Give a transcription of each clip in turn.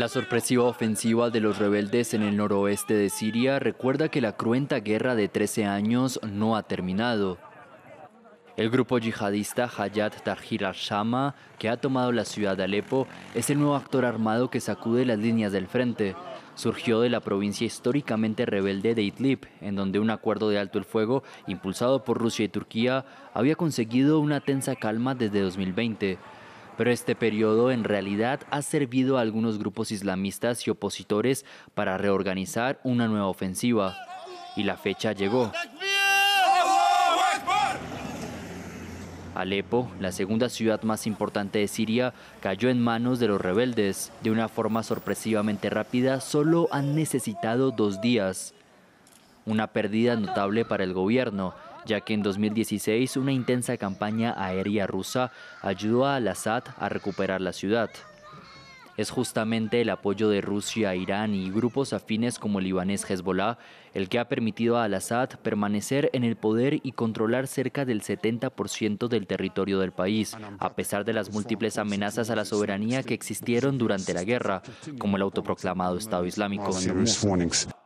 La sorpresiva ofensiva de los rebeldes en el noroeste de Siria recuerda que la cruenta guerra de 13 años no ha terminado. El grupo yihadista Hayat Tahrir al-Shama, que ha tomado la ciudad de Alepo, es el nuevo actor armado que sacude las líneas del frente. Surgió de la provincia históricamente rebelde de Idlib, en donde un acuerdo de alto el fuego, impulsado por Rusia y Turquía, había conseguido una tensa calma desde 2020 pero este periodo en realidad ha servido a algunos grupos islamistas y opositores para reorganizar una nueva ofensiva. Y la fecha llegó. Alepo, la segunda ciudad más importante de Siria, cayó en manos de los rebeldes. De una forma sorpresivamente rápida, solo han necesitado dos días. Una pérdida notable para el gobierno, ya que en 2016 una intensa campaña aérea rusa ayudó a al Assad a recuperar la ciudad es justamente el apoyo de Rusia, Irán y grupos afines como el libanés Hezbollah el que ha permitido a Al-Assad permanecer en el poder y controlar cerca del 70% del territorio del país, a pesar de las múltiples amenazas a la soberanía que existieron durante la guerra, como el autoproclamado Estado Islámico.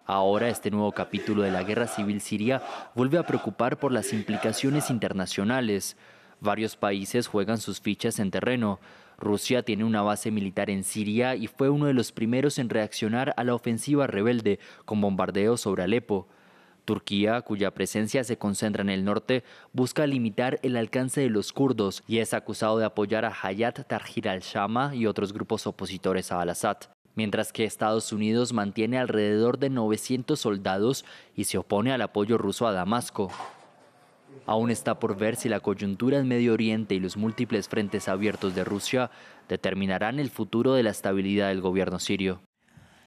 Ahora este nuevo capítulo de la guerra civil siria vuelve a preocupar por las implicaciones internacionales. Varios países juegan sus fichas en terreno, Rusia tiene una base militar en Siria y fue uno de los primeros en reaccionar a la ofensiva rebelde con bombardeos sobre Alepo. Turquía, cuya presencia se concentra en el norte, busca limitar el alcance de los kurdos y es acusado de apoyar a Hayat Tahrir al-Shama y otros grupos opositores a al-Assad, mientras que Estados Unidos mantiene alrededor de 900 soldados y se opone al apoyo ruso a Damasco. Aún está por ver si la coyuntura en Medio Oriente y los múltiples frentes abiertos de Rusia determinarán el futuro de la estabilidad del gobierno sirio.